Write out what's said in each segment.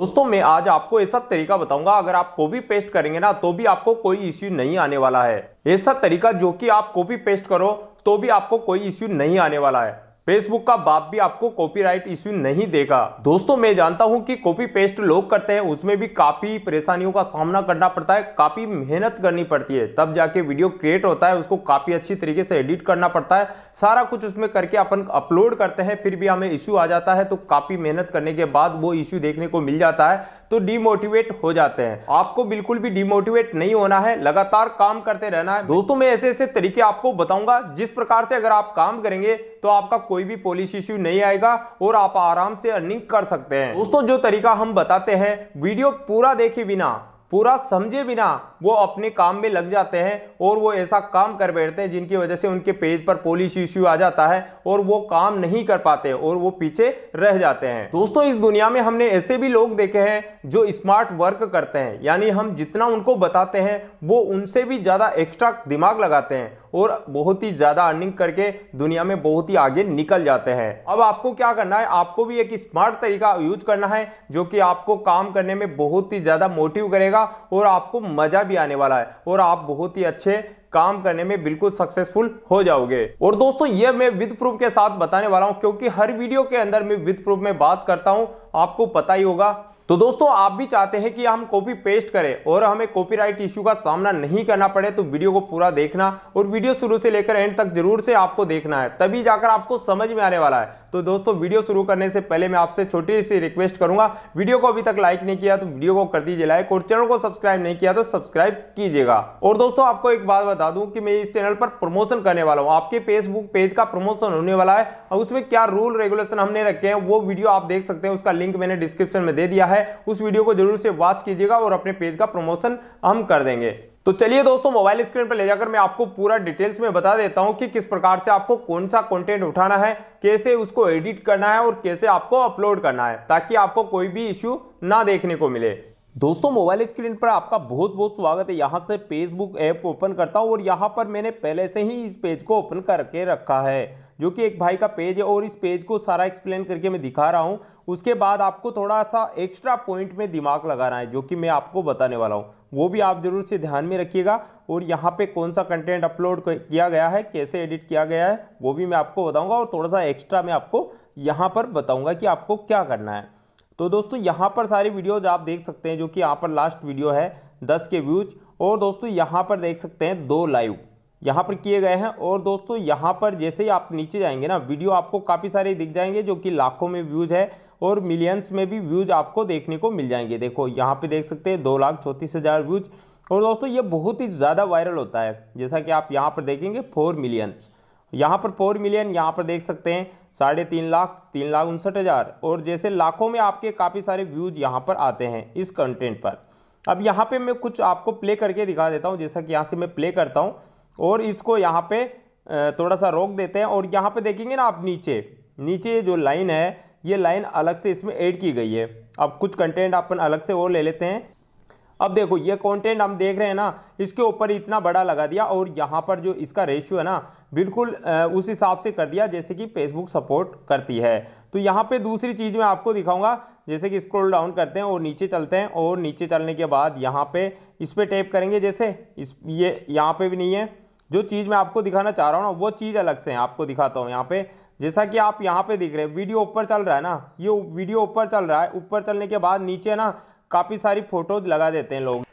दोस्तों मैं आज आपको ऐसा तरीका बताऊंगा अगर आप कॉपी पेस्ट करेंगे ना तो भी आपको कोई इश्यू नहीं आने वाला है ऐसा तरीका जो कि आप कॉपी पेस्ट करो तो भी आपको कोई इश्यू नहीं आने वाला है फेसबुक का बाप भी आपको कॉपीराइट इश्यू नहीं देगा दोस्तों मैं जानता हूं कि कॉपी पेस्ट लोग करते हैं उसमें भी काफ़ी परेशानियों का सामना करना पड़ता है काफ़ी मेहनत करनी पड़ती है तब जाके वीडियो क्रिएट होता है उसको काफ़ी अच्छी तरीके से एडिट करना पड़ता है सारा कुछ उसमें करके अपन अपलोड करते हैं फिर भी हमें इश्यू आ जाता है तो काफ़ी मेहनत करने के बाद वो इश्यू देखने को मिल जाता है तो डिमोटिवेट हो जाते हैं आपको बिल्कुल भी डिमोटिवेट नहीं होना है लगातार काम करते रहना है दोस्तों मैं ऐसे ऐसे तरीके आपको बताऊंगा जिस प्रकार से अगर आप काम करेंगे तो आपका कोई भी पॉलिसी इश्यू नहीं आएगा और आप आराम से अर्निंग कर सकते हैं दोस्तों जो तरीका हम बताते हैं वीडियो पूरा देखे बिना पूरा समझे बिना वो अपने काम में लग जाते हैं और वो ऐसा काम कर बैठते हैं जिनकी वजह से उनके पेज पर पॉलिश इश्यू आ जाता है और वो काम नहीं कर पाते और वो पीछे रह जाते हैं दोस्तों इस दुनिया में हमने ऐसे भी लोग देखे हैं जो स्मार्ट वर्क करते हैं यानी हम जितना उनको बताते हैं वो उनसे भी ज़्यादा एक्स्ट्रा दिमाग लगाते हैं और बहुत ही ज़्यादा अर्निंग करके दुनिया में बहुत ही आगे निकल जाते हैं अब आपको क्या करना है आपको भी एक स्मार्ट तरीका यूज करना है जो कि आपको काम करने में बहुत ही ज़्यादा मोटिव करेगा और आपको मज़ा भी आने वाला है और आप बहुत ही अच्छे काम करने में बिल्कुल सक्सेसफुल हो जाओगे और दोस्तों ये मैं विद प्रूफ के साथ बताने वाला हूँ क्योंकि हर वीडियो के अंदर मैं विद प्रूफ में बात करता हूँ आपको पता ही होगा तो दोस्तों आप भी चाहते हैं कि हम कॉपी पेस्ट करें और हमें कॉपीराइट इश्यू का सामना नहीं करना पड़े तो वीडियो को पूरा देखना और वीडियो शुरू से लेकर एंड तक जरूर से आपको देखना है तभी जाकर आपको समझ में आने वाला है तो दोस्तों वीडियो शुरू करने से पहले मैं आपसे छोटी सी रिक्वेस्ट करूंगा वीडियो को अभी तक लाइक नहीं किया तो वीडियो को कर दीजिए लाइक और चैनल को सब्सक्राइब नहीं किया तो सब्सक्राइब कीजिएगा और दोस्तों आपको एक बात बता दूं कि मैं इस चैनल पर प्रमोशन करने वाला हूँ आपके फेसबुक पेज का प्रमोशन होने वाला है और उसमें क्या रूल रेगुलेशन हमने रखे हैं वो वीडियो आप देख सकते हैं उसका लिंक मैंने डिस्क्रिप्शन में दे दिया है उस वीडियो को जरूर से वॉच कीजिएगा और अपने पेज का प्रमोशन हम कर देंगे तो चलिए दोस्तों मोबाइल स्क्रीन पर ले जाकर मैं आपको पूरा डिटेल्स में बता देता हूं कि किस प्रकार से आपको कौन सा कंटेंट उठाना है कैसे उसको एडिट करना है और कैसे आपको अपलोड करना है ताकि आपको कोई भी इश्यू ना देखने को मिले दोस्तों मोबाइल स्क्रीन पर आपका बहुत बहुत स्वागत है यहाँ से फेसबुक ऐप ओपन करता हूँ और यहाँ पर मैंने पहले से ही इस पेज को ओपन करके रखा है जो कि एक भाई का पेज है और इस पेज को सारा एक्सप्लेन करके मैं दिखा रहा हूँ उसके बाद आपको थोड़ा सा एक्स्ट्रा पॉइंट में दिमाग लगाना है जो कि मैं आपको बताने वाला हूँ वो भी आप ज़रूर से ध्यान में रखिएगा और यहाँ पे कौन सा कंटेंट अपलोड किया गया है कैसे एडिट किया गया है वो भी मैं आपको बताऊँगा और थोड़ा सा एक्स्ट्रा मैं आपको यहाँ पर बताऊँगा कि आपको क्या करना है तो दोस्तों यहाँ पर सारी वीडियोज आप देख सकते हैं जो कि यहाँ पर लास्ट वीडियो है दस के व्यूज और दोस्तों यहाँ पर देख सकते हैं दो लाइव यहाँ पर किए गए हैं और दोस्तों यहाँ पर जैसे ही आप नीचे जाएंगे ना वीडियो आपको काफ़ी सारे दिख जाएंगे जो कि लाखों में व्यूज़ है और मिलियंस में भी व्यूज़ आपको देखने को मिल जाएंगे देखो यहाँ पे देख सकते हैं दो लाख चौंतीस हज़ार व्यूज़ और दोस्तों ये बहुत ही ज़्यादा वायरल होता है जैसा कि आप यहाँ पर देखेंगे फोर मिलियंस यहाँ पर फोर मिलियन यहाँ पर देख सकते हैं साढ़े तीन लाख तीन लाख उनसठ हज़ार और जैसे लाखों में आपके काफ़ी सारे व्यूज़ यहाँ पर आते हैं इस कंटेंट पर अब यहाँ पे मैं कुछ आपको प्ले करके दिखा देता हूँ जैसा कि यहाँ से मैं प्ले करता हूँ और इसको यहाँ पे थोड़ा सा रोक देते हैं और यहाँ पे देखेंगे ना आप नीचे नीचे जो लाइन है ये लाइन अलग से इसमें ऐड की गई है अब कुछ कंटेंट अपन अलग से और ले लेते हैं अब देखो ये कंटेंट हम देख रहे हैं ना इसके ऊपर इतना बड़ा लगा दिया और यहाँ पर जो इसका रेशियो है ना बिल्कुल उस हिसाब से कर दिया जैसे कि फेसबुक सपोर्ट करती है तो यहाँ पे दूसरी चीज़ मैं आपको दिखाऊंगा जैसे कि स्क्रॉल डाउन करते हैं और नीचे चलते हैं और नीचे चलने के बाद यहाँ पे इस पर टैप करेंगे जैसे इस ये यहाँ पर भी नहीं है जो चीज़ मैं आपको दिखाना चाह रहा हूँ ना वो चीज़ अलग से है आपको दिखाता हूँ यहाँ पर जैसा कि आप यहाँ पे देख रहे हैं वीडियो ऊपर चल रहा है ना ये वीडियो ऊपर चल रहा है ऊपर चलने के बाद नीचे ना काफ़ी सारी फोटोज लगा देते हैं लोग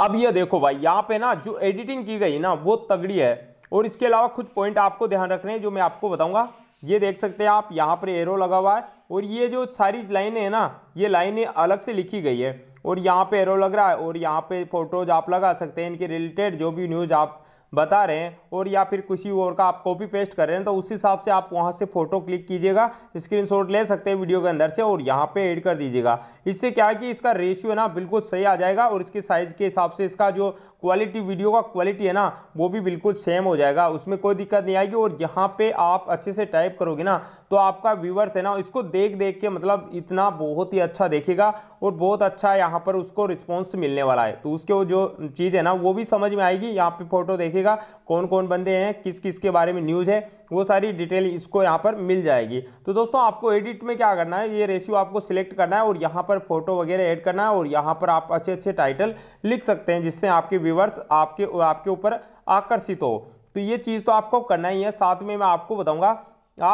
अब ये देखो भाई यहाँ पे ना जो एडिटिंग की गई ना वो तगड़ी है और इसके अलावा कुछ पॉइंट आपको ध्यान रखने हैं जो मैं आपको बताऊँगा ये देख सकते हैं आप यहाँ पर एरो लगा हुआ है और ये जो सारी लाइनें हैं ना ये लाइनें अलग से लिखी गई है और यहाँ पे एरो लग रहा है और यहाँ पे फोटोज आप लगा सकते हैं इनके रिलेटेड जो भी न्यूज़ आप बता रहे हैं और या फिर किसी और का आप कॉपी पेस्ट कर रहे हैं तो उस हिसाब से आप वहाँ से फ़ोटो क्लिक कीजिएगा स्क्रीनशॉट ले सकते हैं वीडियो के अंदर से और यहाँ पे ऐड कर दीजिएगा इससे क्या है कि इसका रेशियो है ना बिल्कुल सही आ जाएगा और इसके साइज़ के हिसाब से इसका जो क्वालिटी वीडियो का क्वालिटी है ना वो भी बिल्कुल सेम हो जाएगा उसमें कोई दिक्कत नहीं आएगी और यहाँ पर आप अच्छे से टाइप करोगे ना तो आपका व्यूवर्स है ना इसको देख देख के मतलब इतना बहुत ही अच्छा देखेगा और बहुत अच्छा यहाँ पर उसको रिस्पॉन्स मिलने वाला है तो उसके जो चीज़ है ना वो भी समझ में आएगी यहाँ पर फोटो देखे देखेगा कौन कौन बंदे हैं किस किस के बारे में न्यूज़ है वो सारी डिटेल इसको यहाँ पर मिल जाएगी तो दोस्तों आपको एडिट में क्या करना है ये रेशियो आपको सिलेक्ट करना है और यहाँ पर फोटो वगैरह ऐड करना है और यहाँ पर आप अच्छे अच्छे टाइटल लिख सकते हैं जिससे आपके व्यूवर्स आपके आपके ऊपर आकर्षित हो तो ये चीज़ तो आपको करना ही है साथ में मैं आपको बताऊँगा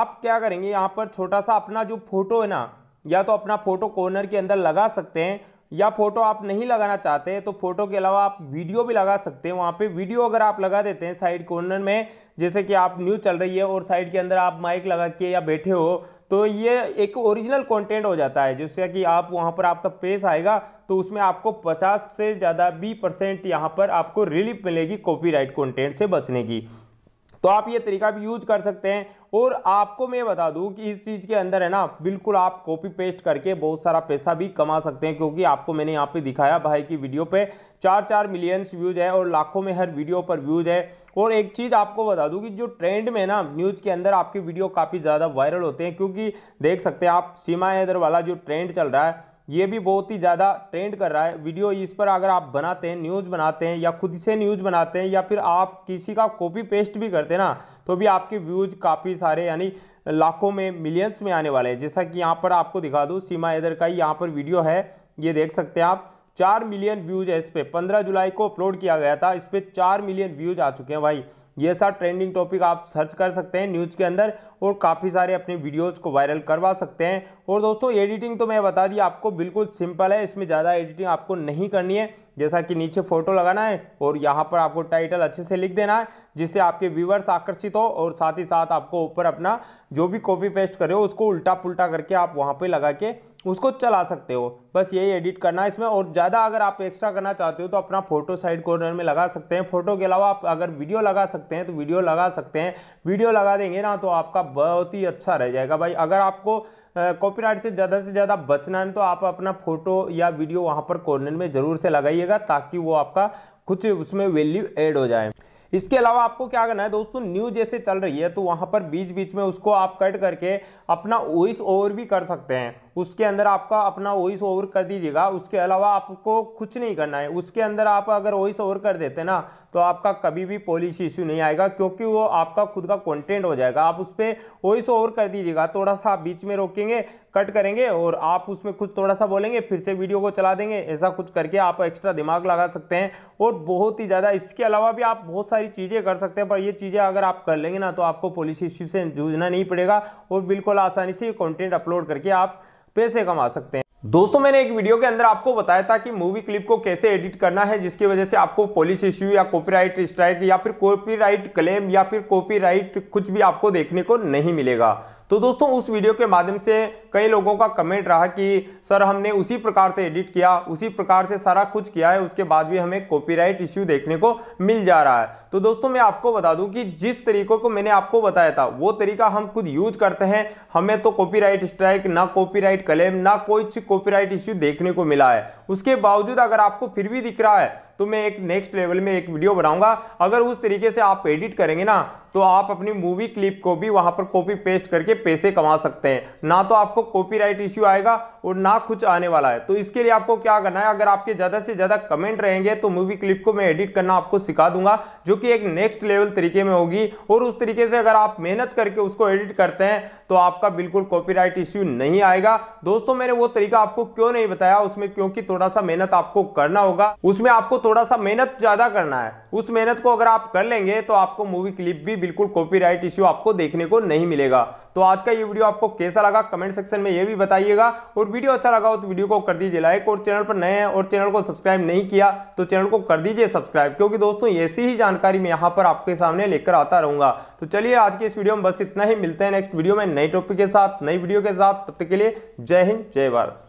आप क्या करेंगे यहाँ पर छोटा सा अपना जो फोटो है ना या तो अपना फोटो कॉर्नर के अंदर लगा सकते हैं या फोटो आप नहीं लगाना चाहते तो फोटो के अलावा आप वीडियो भी लगा सकते हैं वहाँ पे वीडियो अगर आप लगा देते हैं साइड कॉर्नर में जैसे कि आप न्यूज़ चल रही है और साइड के अंदर आप माइक लगा के या बैठे हो तो ये एक ओरिजिनल कंटेंट हो जाता है जिससे कि आप वहाँ पर आपका पेस आएगा तो उसमें आपको 50 से ज़्यादा 20 परसेंट यहाँ पर आपको रिलीफ मिलेगी कॉपीराइट कंटेंट से बचने की तो आप ये तरीका भी यूज कर सकते हैं और आपको मैं बता दूं कि इस चीज़ के अंदर है ना बिल्कुल आप कॉपी पेस्ट करके बहुत सारा पैसा भी कमा सकते हैं क्योंकि आपको मैंने यहाँ पे दिखाया भाई की वीडियो पे चार चार मिलियंस व्यूज है और लाखों में हर वीडियो पर व्यूज है और एक चीज़ आपको बता दूं कि जो ट्रेंड में ना न्यूज़ के अंदर आपकी वीडियो काफ़ी ज़्यादा वायरल होते हैं क्योंकि देख सकते हैं आप सीमा हैदर वाला जो ट्रेंड चल रहा है ये भी बहुत ही ज़्यादा ट्रेंड कर रहा है वीडियो इस पर अगर आप बनाते हैं न्यूज़ बनाते हैं या खुद से न्यूज़ बनाते हैं या फिर आप किसी का कॉपी पेस्ट भी करते हैं ना तो भी आपके व्यूज़ काफ़ी सारे यानी लाखों में मिलियंस में आने वाले हैं जैसा कि यहाँ पर आपको दिखा दूँ सीमा इधर का ही यहाँ पर वीडियो है ये देख सकते हैं आप चार मिलियन व्यूज है इस पर पंद्रह जुलाई को अपलोड किया गया था इस पर चार मिलियन व्यूज आ चुके हैं भाई ये सब ट्रेंडिंग टॉपिक आप सर्च कर सकते हैं न्यूज़ के अंदर और काफ़ी सारे अपने वीडियोज़ को वायरल करवा सकते हैं और दोस्तों एडिटिंग तो मैं बता दी आपको बिल्कुल सिंपल है इसमें ज़्यादा एडिटिंग आपको नहीं करनी है जैसा कि नीचे फोटो लगाना है और यहाँ पर आपको टाइटल अच्छे से लिख देना है जिससे आपके व्यूवर्स आकर्षित हो और साथ ही साथ आपको ऊपर अपना जो भी कॉपी पेस्ट करे हो उसको उल्टा पुल्टा करके आप वहाँ पर लगा के उसको चला सकते हो बस यही एडिट करना है इसमें और ज़्यादा अगर आप एक्स्ट्रा करना चाहते हो तो अपना फोटो साइड कॉर्नर में लगा सकते हैं फोटो के अलावा आप अगर वीडियो लगा सकते हैं तो वीडियो लगा सकते हैं वीडियो लगा देंगे ना तो आपका बहुत ही अच्छा रह जाएगा भाई अगर आपको कॉपीराइट से ज़्यादा से ज़्यादा बचना है तो आप अपना फोटो या वीडियो वहाँ पर कॉर्नर में ज़रूर से लगाइएगा ताकि वो आपका कुछ उसमें वैल्यू एड हो जाए इसके अलावा आपको क्या करना है दोस्तों न्यू जैसे चल रही है तो वहाँ पर बीच बीच में उसको आप कट करके अपना वॉइस ओवर भी कर सकते हैं उसके अंदर आपका अपना वॉइस ओवर कर दीजिएगा उसके अलावा आपको कुछ नहीं करना है उसके अंदर आप अगर वॉइस ओवर कर देते ना तो आपका कभी भी पॉलिसी इश्यू नहीं आएगा क्योंकि वो आपका खुद का कंटेंट हो जाएगा आप उस पर वॉइस ओवर कर दीजिएगा थोड़ा सा आप बीच में रोकेंगे कट करेंगे और आप उसमें कुछ थोड़ा सा बोलेंगे फिर से वीडियो को चला देंगे ऐसा कुछ करके आप एक्स्ट्रा दिमाग लगा सकते हैं और बहुत ही ज़्यादा इसके अलावा भी आप बहुत सारी चीज़ें कर सकते हैं पर ये चीज़ें अगर आप कर लेंगे ना तो आपको पॉलिसी इश्यू से जूझना नहीं पड़ेगा और बिल्कुल आसानी से कंटेंट अपलोड करके आप पैसे कमा सकते हैं दोस्तों मैंने एक वीडियो के अंदर आपको बताया था कि मूवी क्लिप को कैसे एडिट करना है जिसकी वजह से आपको पॉलिस इश्यू या कॉपीराइट स्ट्राइक या फिर कॉपीराइट क्लेम या फिर कॉपीराइट कुछ भी आपको देखने को नहीं मिलेगा तो दोस्तों उस वीडियो के माध्यम से कई लोगों का कमेंट रहा कि सर हमने उसी प्रकार से एडिट किया उसी प्रकार से सारा कुछ किया है उसके बाद भी हमें कॉपीराइट इश्यू देखने को मिल जा रहा है तो दोस्तों मैं आपको बता दूं कि जिस तरीकों को मैंने आपको बताया था वो तरीका हम खुद यूज करते हैं हमें तो कॉपीराइट स्ट्राइक ना कॉपीराइट क्लेम ना कोई कॉपीराइट इश्यू देखने को मिला है उसके बावजूद अगर आपको फिर भी दिख रहा है तो मैं एक नेक्स्ट लेवल में एक वीडियो बनाऊंगा अगर उस तरीके से आप एडिट करेंगे ना तो आप अपनी मूवी क्लिप को भी वहां पर कॉपी पेस्ट करके पैसे कमा सकते हैं ना तो आपको कॉपीराइट इश्यू आएगा और ना कुछ आने वाला है तो इसके लिए आपको क्या करना है अगर आपके ज़्यादा से ज़्यादा कमेंट रहेंगे तो मूवी क्लिप को मैं एडिट करना आपको सिखा दूंगा जो कि एक नेक्स्ट लेवल तरीके में होगी और उस तरीके से अगर आप मेहनत करके उसको एडिट करते हैं तो आपका बिल्कुल कॉपीराइट इश्यू नहीं आएगा दोस्तों मैंने वो तरीका आपको क्यों नहीं बताया उसमें क्योंकि थोड़ा सा मेहनत आपको करना होगा उसमें आपको थोड़ा सा मेहनत ज़्यादा करना है उस मेहनत को अगर आप कर लेंगे तो आपको मूवी क्लिप भी बिल्कुल कॉपीराइट इश्यू आपको देखने को नहीं मिलेगा तो आज का ये वीडियो आपको कैसा लगा कमेंट सेक्शन में ये भी बताइएगा और वीडियो अच्छा लगा हो तो वीडियो को कर दीजिए लाइक और चैनल पर नए हैं और चैनल को सब्सक्राइब नहीं किया तो चैनल को कर दीजिए सब्सक्राइब क्योंकि दोस्तों ऐसी ही जानकारी मैं यहाँ पर आपके सामने लेकर आता रहूँगा तो चलिए आज के इस वीडियो में बस इतना ही मिलते हैं नेक्स्ट वीडियो में नई टॉपिक के साथ नई वीडियो के साथ तब तक के लिए जय हिंद जय भारत